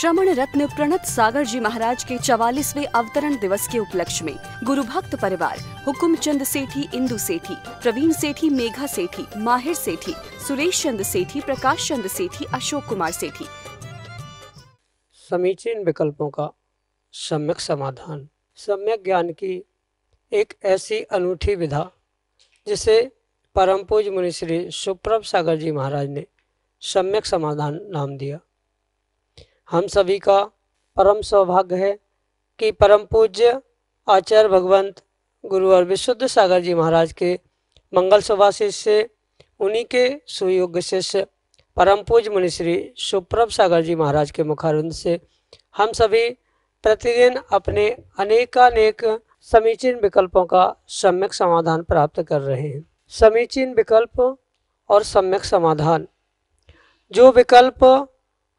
श्रमण रत्न प्रणत सागर जी महाराज के चवालीसवे अवतरण दिवस के उपलक्ष्य में गुरु भक्त परिवार हुकुम चंद सेठी इंदु सेठी प्रवीण सेठी मेघा सेठी माहिर सेठी सुरेश चंद सेठी प्रकाश चंद सेठी अशोक कुमार सेठी समीचीन विकल्पों का सम्यक समाधान सम्यक ज्ञान की एक ऐसी अनूठी विधा जिसे परम पूज मुनि श्री सुप्रभ सागर जी महाराज ने सम्यक समाधान नाम दिया हम सभी का परम सौभाग्य है कि परम पूज्य आचार्य भगवंत गुरु और विशुद्ध सागर जी महाराज के मंगल सभा शिष्य उन्हीं के सुयोग्य शिष्य परम पूज मुनिश्री सुप्रभ सागर जी महाराज के मुखारुंद से हम सभी प्रतिदिन अपने अनेकानेक समीचीन विकल्पों का सम्यक समाधान प्राप्त कर रहे हैं समीचीन विकल्प और सम्यक समाधान जो विकल्प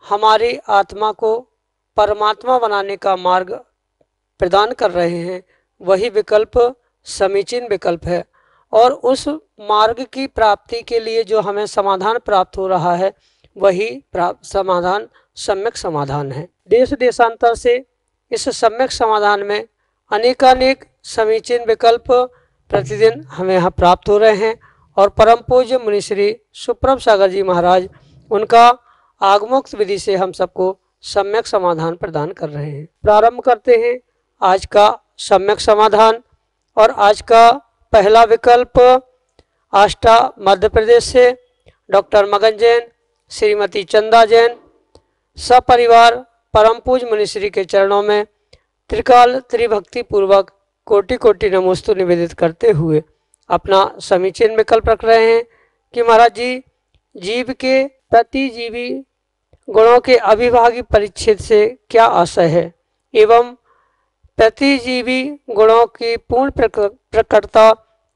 हमारी आत्मा को परमात्मा बनाने का मार्ग प्रदान कर रहे हैं वही विकल्प समीचीन विकल्प है और उस मार्ग की प्राप्ति के लिए जो हमें समाधान प्राप्त हो रहा है वही प्राप्त समाधान सम्यक समाधान है देश देशांतर से इस सम्यक समाधान में अनेकानेक समीचीन विकल्प प्रतिदिन हमें यहाँ प्राप्त हो रहे हैं और परम पूज्य मुनिश्री सुप्रभ सागर जी महाराज उनका आगमोक्ष विधि से हम सबको सम्यक समाधान प्रदान कर रहे हैं प्रारंभ करते हैं आज का सम्यक समाधान और आज का पहला विकल्प आष्टा मध्य प्रदेश से डॉक्टर मगन जैन श्रीमती चंदा जैन सपरिवार परम पूज मुनिश्री के चरणों में त्रिकाल त्रिभक्ति पूर्वक कोटि कोटि नमोस्तु निवेदित करते हुए अपना समीचीन विकल्प रख रहे हैं कि महाराज जी जीव के प्रतिजीवी गुणों के अविभागी परिच्छेद से क्या आशय है एवं प्रतिजीवी गुणों की पूर्ण प्रकटता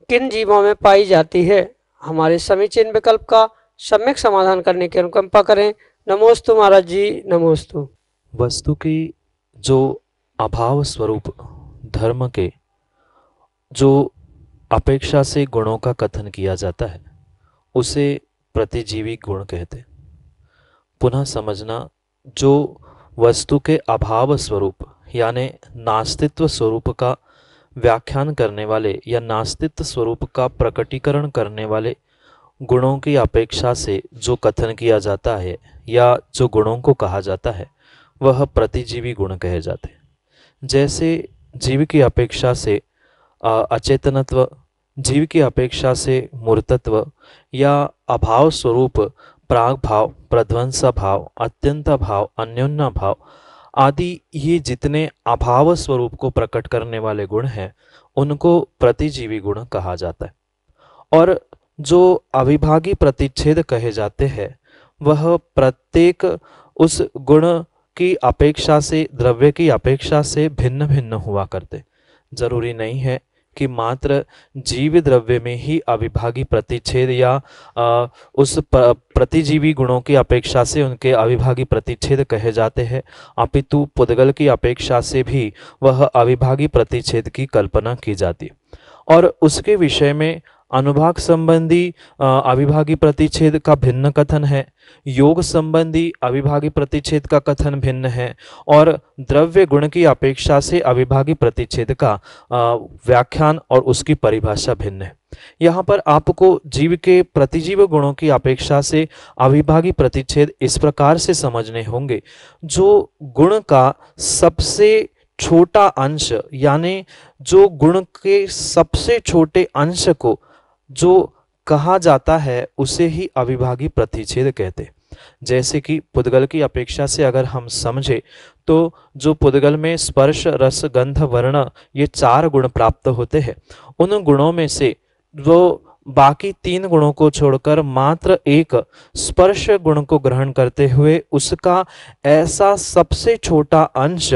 किन जीवों में पाई जाती है हमारे समीचीन विकल्प का सम्यक समाधान करने की अनुकंपा करें नमोस्तु महाराज जी नमोस्तु वस्तु की जो अभाव स्वरूप धर्म के जो अपेक्षा से गुणों का कथन किया जाता है उसे प्रतिजीवी गुण कहते हैं पुनः समझना जो वस्तु के अभाव स्वरूप यानी नास्तित्व स्वरूप का व्याख्यान करने वाले या नास्तित्व स्वरूप का प्रकटीकरण करने वाले गुणों की अपेक्षा से जो कथन किया जाता है या जो गुणों को कहा जाता है वह प्रतिजीवी गुण कहे जाते जैसे जीव की अपेक्षा से अचेतनत्व जीव की अपेक्षा से मूर्तत्व या अभाव स्वरूप प्राग भाव प्रध्वंस भाव अत्यंत भाव अन्योन्य भाव आदि ये जितने अभाव स्वरूप को प्रकट करने वाले गुण हैं उनको प्रतिजीवी गुण कहा जाता है और जो अविभागी प्रतिच्छेद कहे जाते हैं वह प्रत्येक उस गुण की अपेक्षा से द्रव्य की अपेक्षा से भिन्न भिन्न हुआ करते जरूरी नहीं है कि मात्र जीव द्रव्य में ही अविभागी प्रतिच्छेद या आ, उस प्रतिजीवी गुणों की अपेक्षा से उनके अविभागी प्रतिच्छेद कहे जाते हैं अपितु पुद्गल की अपेक्षा से भी वह अविभागी प्रतिच्छेद की कल्पना की जाती और उसके विषय में अनुभाग संबंधी अविभागी प्रतिच्छेद का भिन्न कथन है योग संबंधी अविभागी प्रतिच्छेद का कथन भिन्न है और द्रव्य गुण की अपेक्षा से अविभागी प्रतिच्छेद का व्याख्यान और उसकी परिभाषा भिन्न है यहाँ पर आपको जीव के प्रतिजीव गुणों की अपेक्षा से अविभागी प्रतिच्छेद इस प्रकार से समझने होंगे जो गुण का सबसे छोटा अंश यानी जो गुण के सबसे छोटे अंश को जो कहा जाता है उसे ही अविभागी प्रतिच्छेद कहते जैसे कि पुद्गल की अपेक्षा से अगर हम समझे तो जो पुद्गल में स्पर्श रस गंध वर्ण ये चार गुण प्राप्त होते हैं उन गुणों में से जो बाकी तीन गुणों को छोड़कर मात्र एक स्पर्श गुण को ग्रहण करते हुए उसका ऐसा सबसे छोटा अंश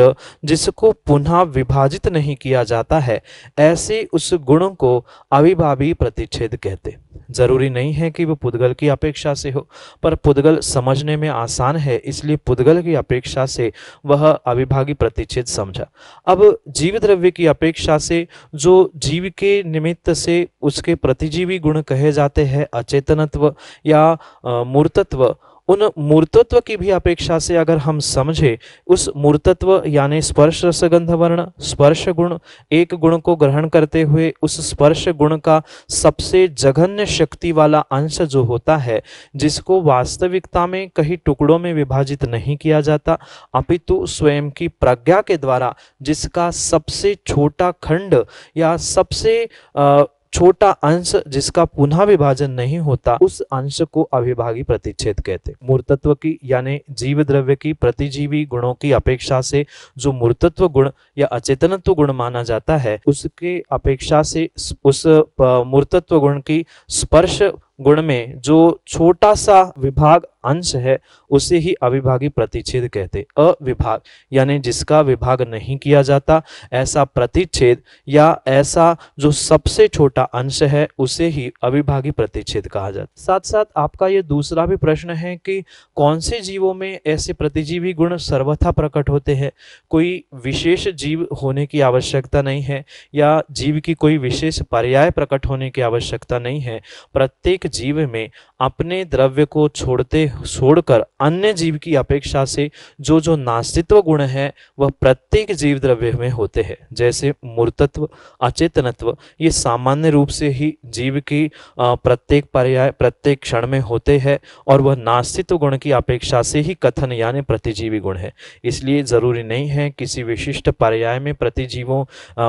जिसको पुनः विभाजित नहीं किया जाता है ऐसे उस गुण को अविभावी प्रतिच्छेद कहते जरूरी नहीं है कि वो पुद्गल की अपेक्षा से हो पर पुद्गल समझने में आसान है इसलिए पुद्गल की अपेक्षा से वह अविभागी प्रतिच्छेद समझा अब जीव द्रव्य की अपेक्षा से जो जीव के निमित्त से उसके प्रतिजीवी गुण कहे जाते हैं अचेतनत्व या मूर्तत्व उन मूर्तत्व की भी अपेक्षा से अगर हम समझे उस मूर्तत्व यानी स्पर्श रसगंध वर्ण स्पर्श गुण एक गुण को ग्रहण करते हुए उस स्पर्श गुण का सबसे जघन्य शक्ति वाला अंश जो होता है जिसको वास्तविकता में कहीं टुकड़ों में विभाजित नहीं किया जाता अपितु स्वयं की प्रज्ञा के द्वारा जिसका सबसे छोटा खंड या सबसे आ, छोटा अंश जिसका पुनः विभाजन नहीं होता उस अंश को अविभागी प्रतिच्छेद कहते मूर्तत्व की यानी जीव द्रव्य की प्रतिजीवी गुणों की अपेक्षा से जो मूर्तत्व गुण या अचेतनत्व गुण माना जाता है उसके अपेक्षा से उस मूर्तत्व गुण की स्पर्श गुण में जो छोटा सा विभाग अंश है उसे ही अविभागी प्रतिच्छेद कहते अविभाग यानी जिसका विभाग नहीं किया जाता ऐसा प्रतिच्छेद या ऐसा जो सबसे छोटा अंश है उसे ही अविभागी प्रतिच्छेद कहा जाता है साथ साथ आपका ये दूसरा भी प्रश्न है कि कौन से जीवों में ऐसे प्रतिजीवी गुण सर्वथा प्रकट होते हैं कोई विशेष जीव होने की आवश्यकता नहीं है या जीव की कोई विशेष पर्याय प्रकट होने की आवश्यकता नहीं है प्रत्येक जीव में अपने द्रव्य को छोड़ते छोड़कर अन्य जीव की अपेक्षा से जो जो नास्तित्व गुण है वह प्रत्येक जीव द्रव्य में होते हैं जैसे मूर्तत्व अचेतनत्व ये सामान्य रूप से ही जीव की प्रत्येक पर्याय प्रत्येक क्षण में होते हैं और वह नास्तित्व गुण की अपेक्षा से ही कथन यानी प्रतिजीवी गुण है इसलिए जरूरी नहीं है किसी विशिष्ट पर्याय में प्रतिजीवों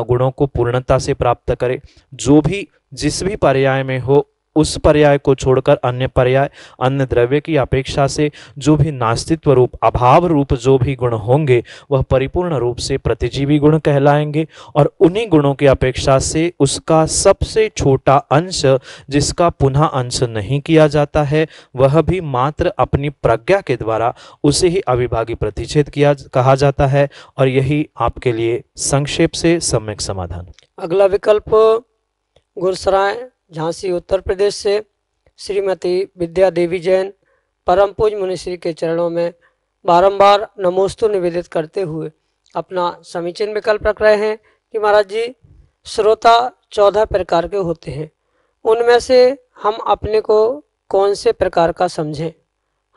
गुणों को पूर्णता से प्राप्त करे जो भी जिस भी पर्याय में हो उस पर्याय को छोड़कर अन्य पर्याय अन्य द्रव्य की अपेक्षा से जो भी नास्तित्व रूप अभाव रूप जो भी गुण होंगे वह परिपूर्ण रूप से प्रतिजीवी गुण कहलाएंगे और उन्हीं गुणों की अपेक्षा से उसका सबसे छोटा अंश जिसका पुनः अंश नहीं किया जाता है वह भी मात्र अपनी प्रज्ञा के द्वारा उसे ही अविभागी प्रतिच्छेद किया कहा जाता है और यही आपके लिए संक्षेप से सम्यक समाधान अगला विकल्प गुरसराय झांसी उत्तर प्रदेश से श्रीमती विद्या देवी जैन परम पूज मुनिश्री के चरणों में बारंबार नमोस्तु निवेदित करते हुए अपना समीचीन विकल्प रख रहे हैं कि महाराज जी श्रोता चौदह प्रकार के होते हैं उनमें से हम अपने को कौन से प्रकार का समझें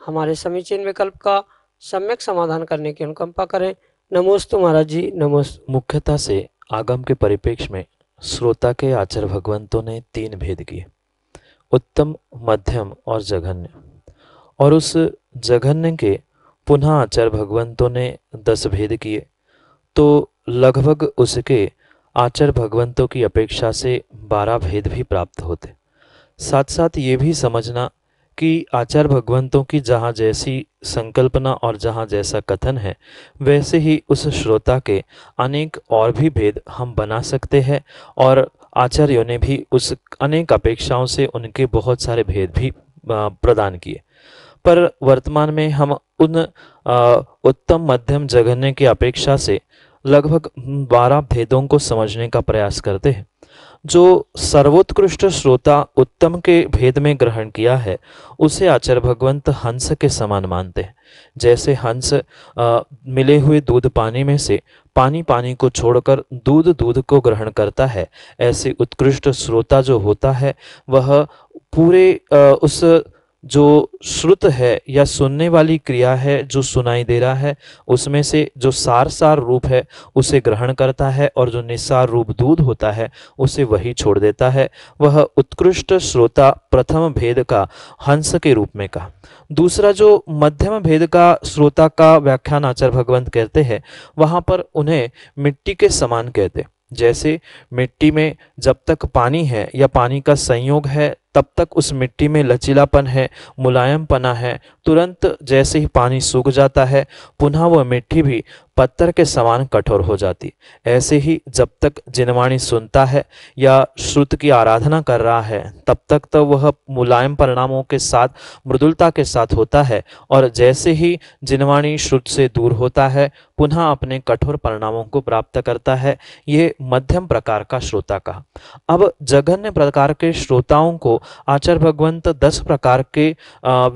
हमारे समीचीन विकल्प का सम्यक समाधान करने की अनुकंपा करें नमोस्तु महाराज जी नमोस्तु मुख्यता से आगम के परिपेक्ष में श्रोता के आचार्य भगवंतों ने तीन भेद किए उत्तम मध्यम और जघन्य और उस जघन्य के पुनः आचार्य भगवंतों ने दस भेद किए तो लगभग उसके आचार्य भगवंतों की अपेक्षा से बारह भेद भी प्राप्त होते साथ साथ ये भी समझना कि आचार्य भगवंतों की जहाँ जैसी संकल्पना और जहाँ जैसा कथन है वैसे ही उस श्रोता के अनेक और भी भेद हम बना सकते हैं और आचार्यों ने भी उस अनेक अपेक्षाओं से उनके बहुत सारे भेद भी प्रदान किए पर वर्तमान में हम उन उत्तम मध्यम जगने की अपेक्षा से लगभग बारह भेदों को समझने का प्रयास करते हैं जो सर्वोत्कृष्ट श्रोता उत्तम के भेद में ग्रहण किया है उसे आचार्य भगवंत हंस के समान मानते हैं जैसे हंस आ, मिले हुए दूध पानी में से पानी पानी को छोड़कर दूध दूध को ग्रहण करता है ऐसे उत्कृष्ट श्रोता जो होता है वह पूरे आ, उस जो श्रुत है या सुनने वाली क्रिया है जो सुनाई दे रहा है उसमें से जो सार सार रूप है उसे ग्रहण करता है और जो निसार रूप दूध होता है उसे वही छोड़ देता है वह उत्कृष्ट श्रोता प्रथम भेद का हंस के रूप में कहा दूसरा जो मध्यम भेद का श्रोता का व्याख्यान आचार्य भगवंत कहते हैं वहाँ पर उन्हें मिट्टी के समान कहते जैसे मिट्टी में जब तक पानी है या पानी का संयोग है तब तक उस मिट्टी में लचीलापन है मुलायम पना है तुरंत जैसे ही पानी सूख जाता है पुनः वह मिट्टी भी पत्थर के समान कठोर हो जाती ऐसे ही जब तक जिनवाणी सुनता है या श्रुत की आराधना कर रहा है तब तक तो वह मुलायम परिणामों के साथ मृदुलता के साथ होता है और जैसे ही जिनवाणी श्रुत से दूर होता है पुनः अपने कठोर परिणामों को प्राप्त करता है ये मध्यम प्रकार का श्रोता कहा अब जघन्य प्रकार के श्रोताओं को आचार्य भगवंत दस प्रकार के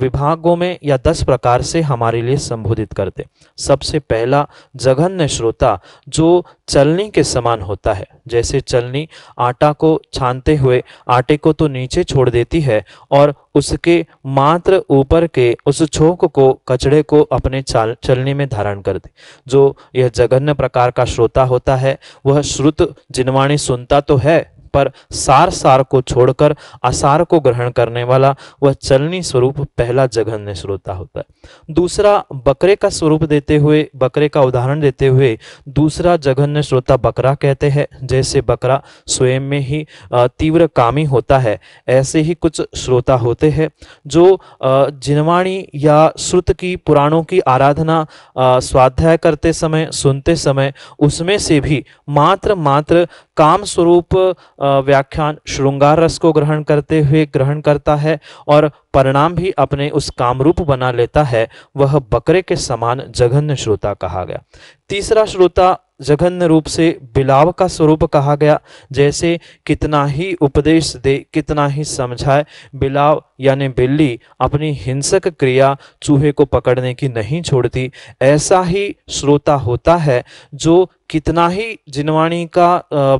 विभागों में या दस प्रकार से हमारे लिए संबोधित करते सबसे पहला जघन्य श्रोता जो चलनी के समान होता है जैसे चलनी आटा को छानते हुए आटे को तो नीचे छोड़ देती है और उसके मात्र ऊपर के उस छोक को कचड़े को अपने चाल चलनी में धारण कर दे जो यह जघन्य प्रकार का श्रोता होता है वह श्रुत जिनवाणी सुनता तो है पर सार सार को छोड़कर असार को ग्रहण करने वाला वह चलनी स्वरूप पहला जघन्य श्रोता होता है दूसरा बकरे का स्वरूप देते हुए बकरे का उदाहरण देते हुए दूसरा जघन्य श्रोता बकरा कहते हैं जैसे बकरा स्वयं में ही तीव्र कामी होता है ऐसे ही कुछ श्रोता होते हैं जो जिनवाणी या श्रुत की पुराणों की आराधना स्वाध्याय करते समय सुनते समय उसमें से भी मात्र मात्र काम स्वरूप व्याख्यान श्रृंगार रस को ग्रहण करते हुए ग्रहण करता है और परिणाम भी अपने उस कामरूप बना लेता है वह बकरे के समान जघन्य श्रोता कहा गया तीसरा श्रोता जघन्य रूप से बिलाव का स्वरूप कहा गया जैसे कितना ही उपदेश दे कितना ही समझाए बिलाव यानी बिल्ली अपनी हिंसक क्रिया चूहे को पकड़ने की नहीं छोड़ती ऐसा ही श्रोता होता है जो कितना ही जिनवाणी का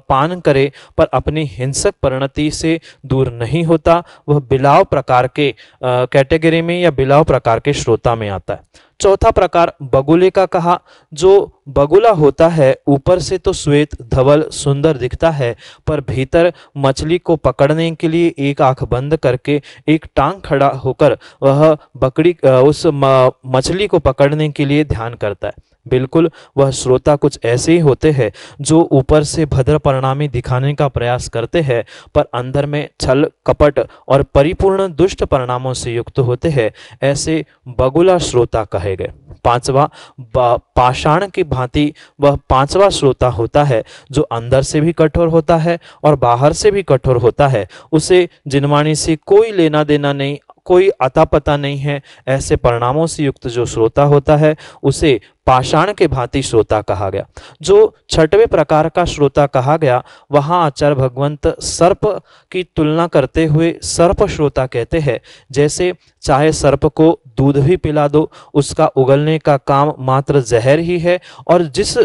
पान करे पर अपनी हिंसक परिणति से दूर नहीं होता वह बिलाव प्रकार के कैटेगरी में या बिलाव प्रकार के श्रोता में आता है चौथा प्रकार बगुले का कहा जो बगुला होता है ऊपर से तो श्वेत धवल सुंदर दिखता है पर भीतर मछली को पकड़ने के लिए एक आंख बंद करके एक टांग खड़ा होकर वह बकरी उस मछली को पकड़ने के लिए ध्यान करता है बिल्कुल वह श्रोता कुछ ऐसे ही होते हैं जो ऊपर से भद्र परिणामी दिखाने का प्रयास करते हैं पर अंदर में छल कपट और परिपूर्ण दुष्ट परिणामों से युक्त होते हैं ऐसे बगुला श्रोता कहे गए पांचवा पाषाण की भांति वह पांचवा श्रोता होता है जो अंदर से भी कठोर होता है और बाहर से भी कठोर होता है उसे जिनवाणी से कोई लेना देना नहीं कोई अता पता नहीं है ऐसे परिणामों से युक्त जो श्रोता होता है उसे पाषाण के भांति श्रोता कहा गया जो छठवें प्रकार का श्रोता कहा गया वहाँ आचार्य भगवंत सर्प की तुलना करते हुए सर्प श्रोता कहते हैं जैसे चाहे सर्प को दूध भी पिला दो उसका उगलने का काम मात्र जहर ही है और जिस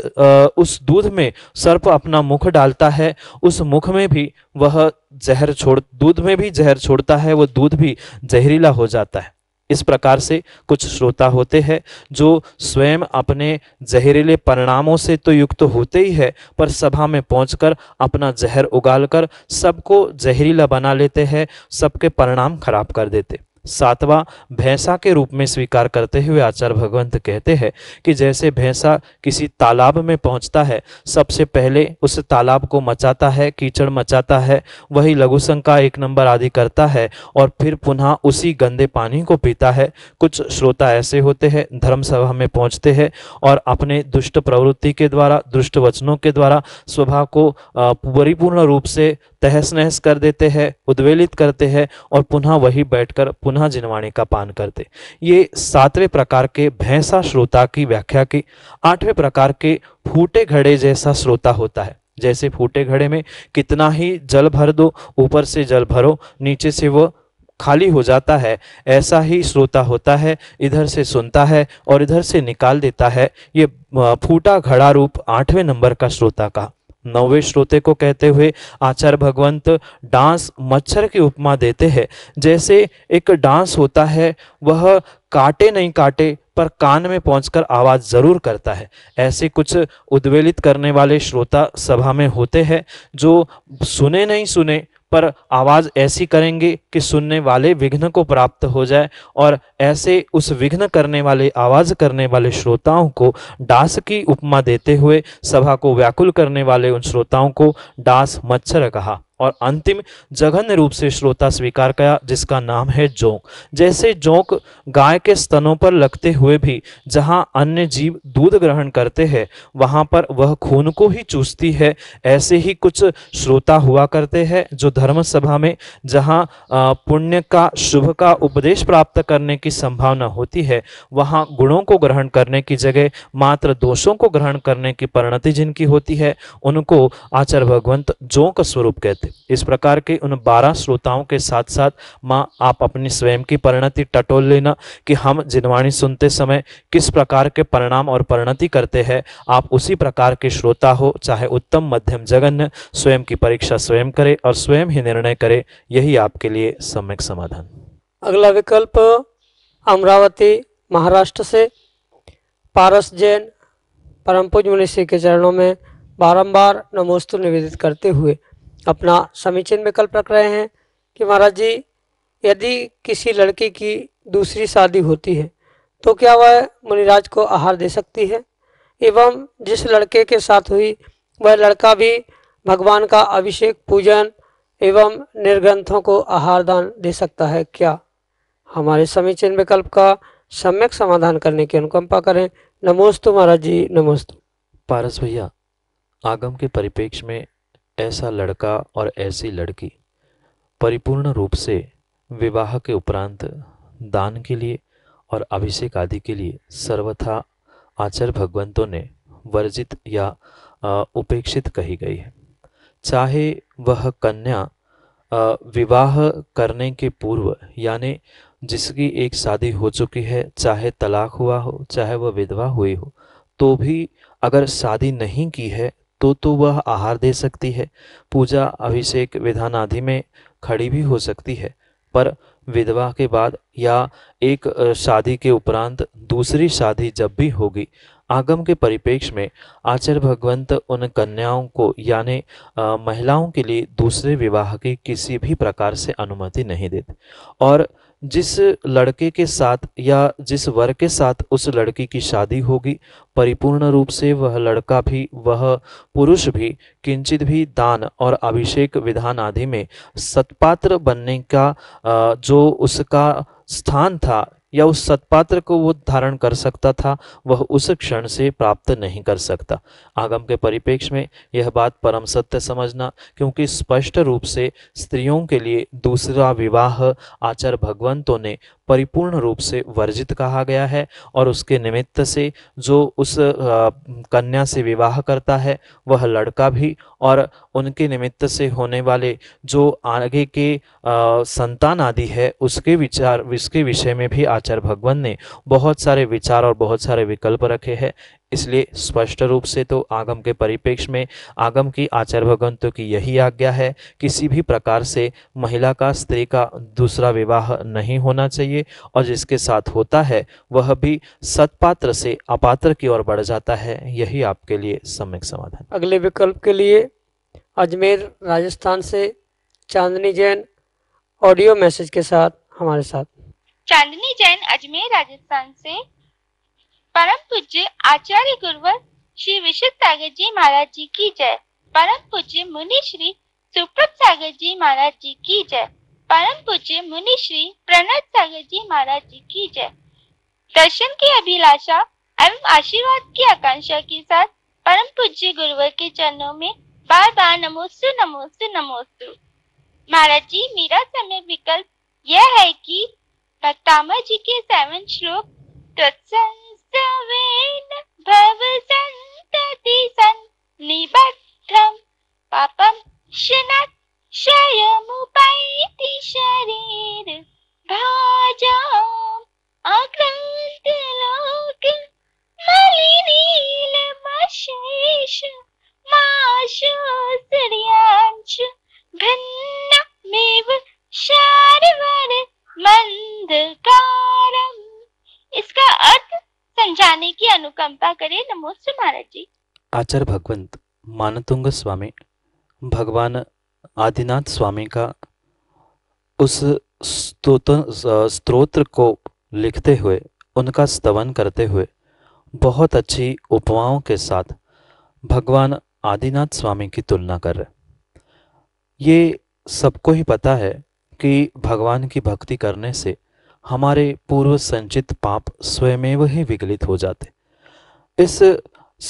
उस दूध में सर्प अपना मुख डालता है उस मुख में भी वह जहर छोड़ दूध में भी जहर छोड़ता है वह दूध भी जहरीला हो जाता है इस प्रकार से कुछ श्रोता होते हैं जो स्वयं अपने जहरीले परिणामों से तो युक्त तो होते ही है पर सभा में पहुंचकर अपना जहर उगालकर सबको जहरीला बना लेते हैं सबके परिणाम खराब कर देते सातवा भैंसा के रूप में स्वीकार करते हुए आचार्य भगवंत कहते हैं कि जैसे भैंसा किसी तालाब में पहुंचता है सबसे पहले उस तालाब को मचाता है कीचड़ मचाता है वही संख्या एक नंबर आदि करता है और फिर पुनः उसी गंदे पानी को पीता है कुछ श्रोता ऐसे होते हैं धर्म सभा में पहुंचते हैं और अपने दुष्ट प्रवृत्ति के द्वारा दुष्ट वचनों के द्वारा स्वभाव को परिपूर्ण रूप से तहस नहस कर देते हैं उद्वेलित करते हैं और पुनः वही बैठकर पुनः जिनवाणी का पान करते ये सातवें प्रकार के भैंसा श्रोता की व्याख्या की आठवें प्रकार के फूटे घड़े जैसा श्रोता होता है जैसे फूटे घड़े में कितना ही जल भर दो ऊपर से जल भरो नीचे से वह खाली हो जाता है ऐसा ही श्रोता होता है इधर से सुनता है और इधर से निकाल देता है ये फूटा घड़ा रूप आठवें नंबर का श्रोता का नौवे श्रोते को कहते हुए आचार्य भगवंत डांस मच्छर की उपमा देते हैं जैसे एक डांस होता है वह काटे नहीं काटे पर कान में पहुंचकर आवाज जरूर करता है ऐसे कुछ उद्वेलित करने वाले श्रोता सभा में होते हैं जो सुने नहीं सुने पर आवाज़ ऐसी करेंगे कि सुनने वाले विघ्न को प्राप्त हो जाए और ऐसे उस विघ्न करने वाले आवाज़ करने वाले श्रोताओं को डांस की उपमा देते हुए सभा को व्याकुल करने वाले उन श्रोताओं को डांस मच्छर कहा और अंतिम जघन्य रूप से श्रोता स्वीकार किया जिसका नाम है जोंक जैसे जोंक गाय के स्तनों पर लगते हुए भी जहां अन्य जीव दूध ग्रहण करते हैं वहां पर वह खून को ही चूसती है ऐसे ही कुछ श्रोता हुआ करते हैं जो धर्म सभा में जहाँ पुण्य का शुभ का उपदेश प्राप्त करने की संभावना होती है वहाँ गुणों को ग्रहण करने की जगह मात्र दोषों को ग्रहण करने की परिणति जिनकी होती है उनको आचार्य भगवंत जोंक स्वरूप कहते इस प्रकार के उन बारह श्रोताओं के साथ साथ माँ आप अपनी स्वयं की परिणति टटोल लेना कि हम जिनवाणी सुनते समय किस प्रकार के परिणाम और परिणति करते हैं आप उसी प्रकार के श्रोता हो चाहे उत्तम मध्यम जगन्य स्वयं की परीक्षा स्वयं करे और स्वयं ही निर्णय करे यही आपके लिए सम्यक समाधान अगला विकल्प अमरावती महाराष्ट्र से पारस जैन परम पूज मुनिषि के चरणों में बारंबार नमोस्तु निवेदित करते हुए अपना समीचीन विकल्प रख रहे हैं कि महाराज जी यदि किसी लड़की की दूसरी शादी होती है तो क्या वह मुनिराज को आहार दे सकती है एवं जिस लड़के के साथ हुई वह लड़का भी भगवान का अभिषेक पूजन एवं निर्ग्रंथों को आहार दान दे सकता है क्या हमारे समीचीन विकल्प का सम्यक समाधान करने की अनुकंपा करें नमोस्तु महाराज जी नमोस्तु पारस भैया आगम के परिपेक्ष में ऐसा लड़का और ऐसी लड़की परिपूर्ण रूप से विवाह के उपरांत दान के लिए और अभिषेक आदि के लिए सर्वथा आचार्य भगवंतों ने वर्जित या उपेक्षित कही गई है चाहे वह कन्या विवाह करने के पूर्व यानी जिसकी एक शादी हो चुकी है चाहे तलाक हुआ हो चाहे वह विधवा हुई हो तो भी अगर शादी नहीं की है तो तो वह आहार दे सकती है पूजा अभिषेक विधान आदि में खड़ी भी हो सकती है पर विधवा के बाद या एक शादी के उपरांत दूसरी शादी जब भी होगी आगम के परिपेक्ष में आचार्य भगवंत उन कन्याओं को यानी महिलाओं के लिए दूसरे विवाह की किसी भी प्रकार से अनुमति नहीं देते और जिस लड़के के साथ या जिस वर के साथ उस लड़की की शादी होगी परिपूर्ण रूप से वह लड़का भी वह पुरुष भी किंचित भी दान और अभिषेक विधान आदि में सत्पात्र बनने का जो उसका स्थान था या उस सत्पात्र को वो धारण कर सकता था वह उस क्षण से प्राप्त नहीं कर सकता आगम के परिपेक्ष में यह बात परम सत्य समझना क्योंकि स्पष्ट रूप से स्त्रियों के लिए दूसरा विवाह आचार भगवंतों ने परिपूर्ण रूप से वर्जित कहा गया है और उसके निमित्त से जो उस कन्या से विवाह करता है वह लड़का भी और उनके निमित्त से होने वाले जो आगे के संतान आदि है उसके विचार उसके विषय में भी आचार आचार्य भगवान ने बहुत सारे विचार और बहुत सारे विकल्प रखे हैं इसलिए स्पष्ट रूप से तो आगम के परिपेक्ष में आगम की आचार्य भगवंतों की यही आज्ञा है किसी भी प्रकार से महिला का स्त्री का दूसरा विवाह नहीं होना चाहिए और जिसके साथ होता है वह भी सत्पात्र से अपात्र की ओर बढ़ जाता है यही आपके लिए सम्यक समाधान अगले विकल्प के लिए अजमेर राजस्थान से चांदनी जैन ऑडियो मैसेज के साथ हमारे साथ चांदनी जैन अजमेर राजस्थान से परम पूज्य आचार्य गुरुवर श्री विशुद्ध सागर जी महाराज जी की जय परम पूज्य मुनि श्री सुप्रत सागर जी महाराज जी की जय परम पूज्य मुनि श्री प्रणत सागर जी महाराज जी की जय दर्शन की अभिलाषा एवं आशीर्वाद की आकांक्षा के साथ परम पूज्य गुरुवर के चरणों में बार बार नमोस्तु नमोस्तु नमोस्तु महाराज जी मेरा समय विकल्प यह है कि पत्तामा जी के सेवन श्लोक तत्संस्तवेन भव संतति सन् निबद्धम पापम शनत् क्षयमुपैति शरीर भाजाम आक्रांत लोक मलिनील मशेष माशोस्रियांश भिन्नमेव शारवर्ण मंदकारम इसका अर्थ समझाने की अनुकंपा करे नमोस्तु महाराज जी आचार्य भगवंत मानतुंग स्वामी भगवान आदिनाथ स्वामी का उस स्त्रोत्र को लिखते हुए उनका स्तवन करते हुए बहुत अच्छी उपमाओं के साथ भगवान आदिनाथ स्वामी की तुलना कर रहे ये सबको ही पता है कि भगवान की भक्ति करने से हमारे पूर्व संचित पाप स्वयमेव ही विगलित हो जाते इस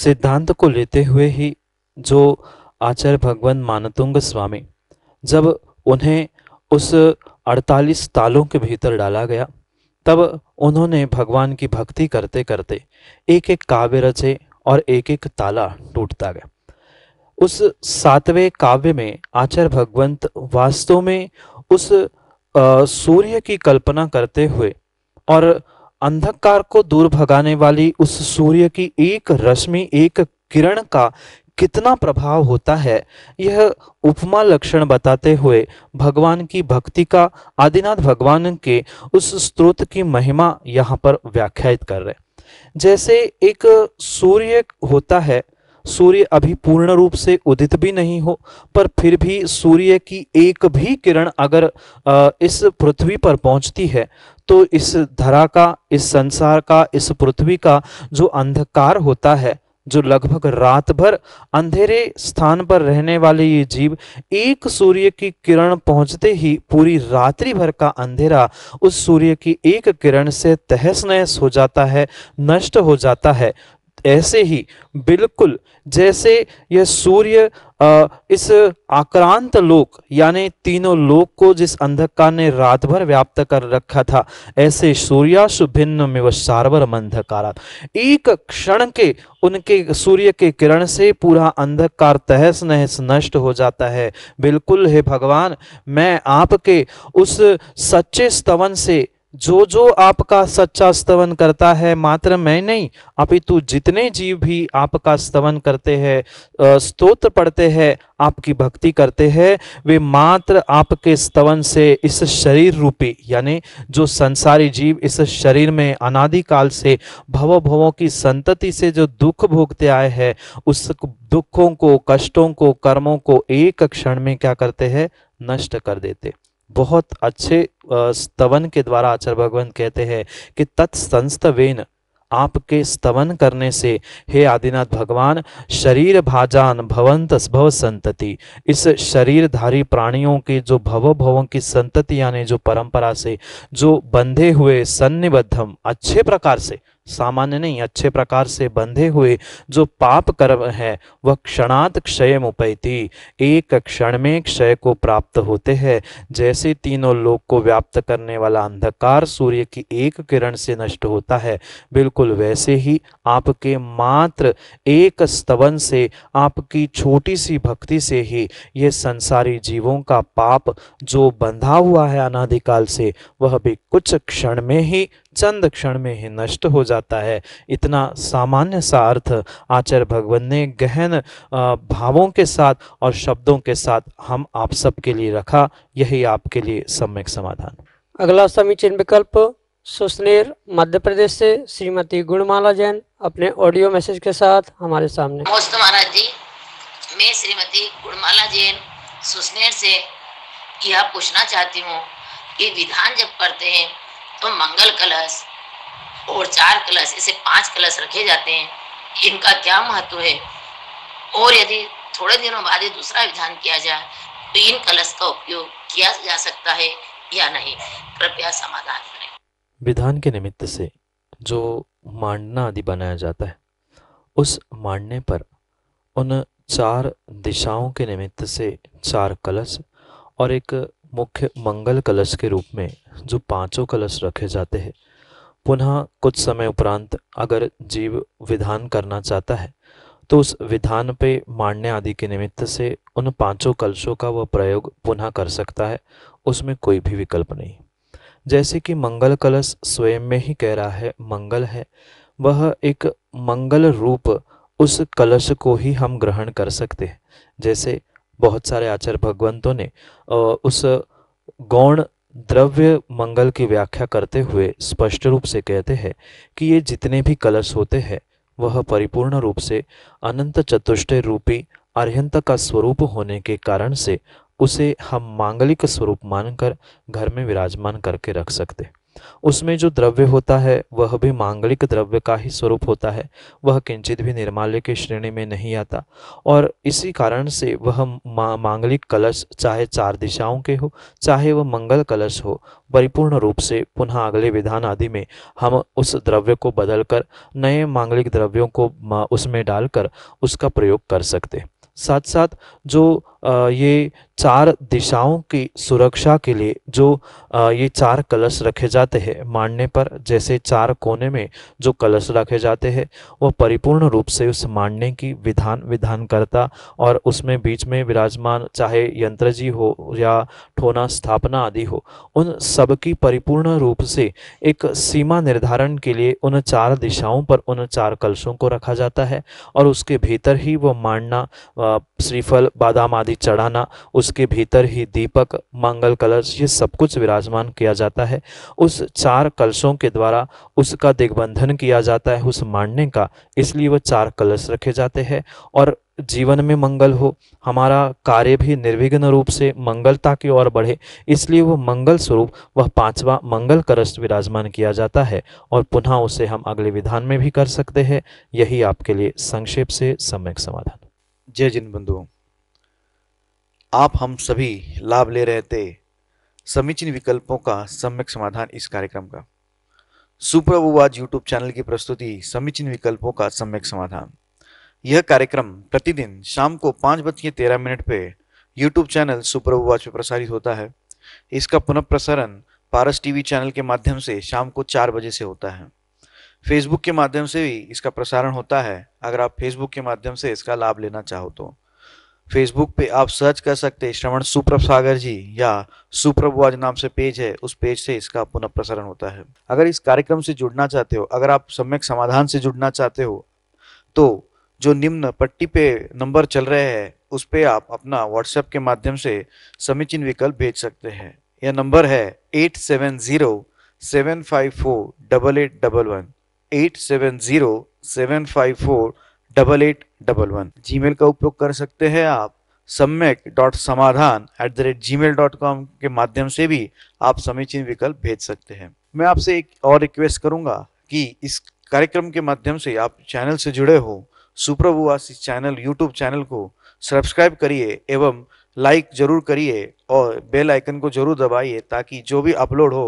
सिद्धांत को लेते हुए ही जो आचार्य भगवान मानतुंग स्वामी जब उन्हें उस 48 तालों के भीतर डाला गया तब उन्होंने भगवान की भक्ति करते करते एक एक काव्य रचे और एक एक ताला टूटता गया उस सातवें काव्य में आचार्य भगवंत वास्तव में उस सूर्य की कल्पना करते हुए और अंधकार को दूर भगाने वाली उस सूर्य की एक रश्मि एक किरण का कितना प्रभाव होता है यह उपमा लक्षण बताते हुए भगवान की भक्ति का आदिनाथ भगवान के उस स्त्रोत की महिमा यहाँ पर व्याख्यात कर रहे जैसे एक सूर्य होता है सूर्य अभी पूर्ण रूप से उदित भी नहीं हो पर फिर भी सूर्य की एक भी किरण अगर इस पृथ्वी पर पहुंचती है तो इस धरा का इस संसार का इस पृथ्वी का जो अंधकार होता है जो लगभग रात भर अंधेरे स्थान पर रहने वाले ये जीव एक सूर्य की किरण पहुंचते ही पूरी रात्रि भर का अंधेरा उस सूर्य की एक किरण से तहस नहस हो जाता है नष्ट हो जाता है ऐसे ही बिल्कुल जैसे यह सूर्य इस आक्रांत लोक यानी तीनों लोक को जिस अंधकार ने रात भर व्याप्त कर रखा था ऐसे सूर्याश भिन्न में वह सार्वरम अंधकारा एक क्षण के उनके सूर्य के किरण से पूरा अंधकार तहस नहस नष्ट हो जाता है बिल्कुल हे भगवान मैं आपके उस सच्चे स्तवन से जो जो आपका सच्चा स्तवन करता है मात्र मैं नहीं अपितु जितने जीव भी आपका स्तवन करते हैं स्तोत्र पढ़ते हैं आपकी भक्ति करते हैं वे मात्र आपके स्तवन से इस शरीर रूपी यानी जो संसारी जीव इस शरीर में अनादिकाल से भव भवों की संतति से जो दुख भोगते आए हैं उस दुखों को कष्टों को कर्मों को एक क्षण में क्या करते हैं नष्ट कर देते बहुत अच्छे स्तवन के द्वारा आचार्य भगवान कहते हैं कि तत्संस्तवेन आपके स्तवन करने से हे आदिनाथ भगवान शरीर भाजान भवंत भव संतति इस शरीरधारी प्राणियों के जो भव भवों की संतति यानी जो परंपरा से जो बंधे हुए सन्निबद्धम अच्छे प्रकार से सामान्य नहीं अच्छे प्रकार से बंधे हुए जो पाप कर्म है वह क्षणात क्षय उपैती एक क्षण में क्षय को प्राप्त होते हैं जैसे तीनों लोक को व्याप्त करने वाला अंधकार सूर्य की एक किरण से नष्ट होता है बिल्कुल वैसे ही आपके मात्र एक स्तवन से आपकी छोटी सी भक्ति से ही ये संसारी जीवों का पाप जो बंधा हुआ है अनाधिकाल से वह भी कुछ क्षण में ही चंद क्षण में ही नष्ट हो जाता है इतना सामान्य सा अर्थ आचार्य भगवान ने गहन भावों के साथ और शब्दों के साथ हम आप सबके लिए रखा यही आपके लिए सम्यक समाधान अगला समीचीन विकल्प सुसनेर मध्य प्रदेश से श्रीमती गुणमाला जैन अपने ऑडियो मैसेज के साथ हमारे सामने नमस्ते महाराज जी मैं श्रीमती गुणमाला जैन सुसनेर से यह पूछना चाहती हूँ कि विधान जब करते हैं तो मंगल कलश और चार कलश ऐसे पांच कलश रखे जाते हैं इनका क्या महत्व है और यदि थोड़े दिनों बाद दूसरा विधान किया जाए तो इन कलश का उपयोग किया जा सकता है या नहीं कृपया समाधान करें विधान के निमित्त से जो मांडना आदि बनाया जाता है उस मांडने पर उन चार दिशाओं के निमित्त से चार कलश और एक मुख्य मंगल कलश के रूप में जो पांचों कलश रखे जाते हैं पुनः कुछ समय उपरांत अगर जीव विधान करना चाहता है तो उस विधान पे मारने आदि के निमित्त से उन पांचों कलशों का वह प्रयोग पुनः कर सकता है उसमें कोई भी विकल्प नहीं जैसे कि मंगल कलश स्वयं में ही कह रहा है मंगल है वह एक मंगल रूप उस कलश को ही हम ग्रहण कर सकते हैं जैसे बहुत सारे आचार्य भगवंतों ने उस गौण द्रव्य मंगल की व्याख्या करते हुए स्पष्ट रूप से कहते हैं कि ये जितने भी कलश होते हैं वह परिपूर्ण रूप से अनंत चतुष्टय रूपी अर्यंत का स्वरूप होने के कारण से उसे हम मांगलिक स्वरूप मानकर घर में विराजमान करके रख सकते उसमें जो द्रव्य होता है वह भी मांगलिक द्रव्य का ही स्वरूप होता है वह किंचित भी निर्माल्य की श्रेणी में नहीं आता और इसी कारण से वह मा, मांगलिक कलश चाहे चार दिशाओं के हो चाहे वह मंगल कलश हो परिपूर्ण रूप से पुनः अगले विधान आदि में हम उस द्रव्य को बदलकर नए मांगलिक द्रव्यों को उसमें डालकर उसका प्रयोग कर सकते साथ साथ जो ये चार दिशाओं की सुरक्षा के लिए जो ये चार कलश रखे जाते हैं मांडने पर जैसे चार कोने में जो कलश रखे जाते हैं वह परिपूर्ण रूप से उस मांडने की विधान विधान करता और उसमें बीच में विराजमान चाहे यंत्र जी हो या ठोना स्थापना आदि हो उन सब की परिपूर्ण रूप से एक सीमा निर्धारण के लिए उन चार दिशाओं पर उन चार कलशों को रखा जाता है और उसके भीतर ही वह मांडना श्रीफल बादाम आदि आदि चढ़ाना उसके भीतर ही दीपक मंगल कलश ये सब कुछ विराजमान किया जाता है उस चार कलशों के द्वारा उसका दिग्बंधन किया जाता है उस मांडने का इसलिए वह चार कलश रखे जाते हैं और जीवन में मंगल हो हमारा कार्य भी निर्विघ्न रूप से मंगलता की ओर बढ़े इसलिए वो मंगल स्वरूप वह पांचवा मंगल कलश विराजमान किया जाता है और पुनः उसे हम अगले विधान में भी कर सकते हैं यही आपके लिए संक्षेप से सम्यक समाधान जय जिन बंधुओं आप हम सभी लाभ ले रहे थे समीचीन विकल्पों का सम्यक समाधान इस कार्यक्रम का सुप्रभुवाज यूट्यूब चैनल की प्रस्तुति समीचीन विकल्पों का सम्यक समाधान यह कार्यक्रम प्रतिदिन शाम को पाँच बज के तेरह मिनट पे यूट्यूब चैनल सुप्रभुवाज पर प्रसारित होता है इसका पुनः प्रसारण पारस टीवी चैनल के माध्यम से शाम को चार बजे से होता है फेसबुक के माध्यम से भी इसका प्रसारण होता है अगर आप फेसबुक के माध्यम से इसका लाभ लेना चाहो तो फेसबुक पे आप सर्च कर सकते हैं श्रवण सुप्रभ सागर जी या सुप्रभ वाज नाम से पेज है उस पेज से इसका पुनः प्रसारण होता है अगर इस कार्यक्रम से जुड़ना चाहते हो अगर आप सम्यक समाधान से जुड़ना चाहते हो तो जो निम्न पट्टी पे नंबर चल रहे हैं उस पर आप अपना व्हाट्सएप के माध्यम से समीचीन विकल्प भेज सकते हैं यह नंबर है eight seven zero seven five four double eight double one eight seven zero seven five four double eight double one जी का उपयोग कर सकते हैं आप Samyak dot Samadhan at the rate gmail dot com के माध्यम से भी आप समीचीन विकल्प भेज सकते हैं मैं आपसे एक और रिक्वेस्ट करूंगा कि इस कार्यक्रम के माध्यम से आप चैनल से जुड़े हो सुप्रभुवास इस चैनल यूट्यूब चैनल को सब्सक्राइब करिए एवं लाइक जरूर करिए और बेल आइकन को जरूर दबाइए ताकि जो भी अपलोड हो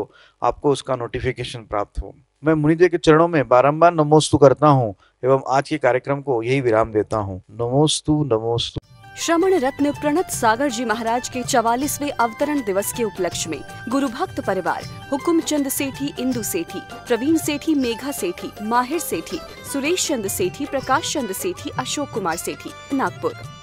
आपको उसका नोटिफिकेशन प्राप्त हो मैं मुनिदेव के चरणों में बारम्बार नमोस्तु करता हूँ एवं आज के कार्यक्रम को यही विराम देता हूँ नमोस्तु नमोस्तु श्रवण रत्न प्रणत सागर जी महाराज के चवालीसवे अवतरण दिवस के उपलक्ष्य में गुरु भक्त परिवार हुकुम चंद सेठी इंदु सेठी प्रवीण सेठी मेघा सेठी माहिर सेठी सुरेश चंद सेठी प्रकाश चंद सेठी अशोक कुमार सेठी नागपुर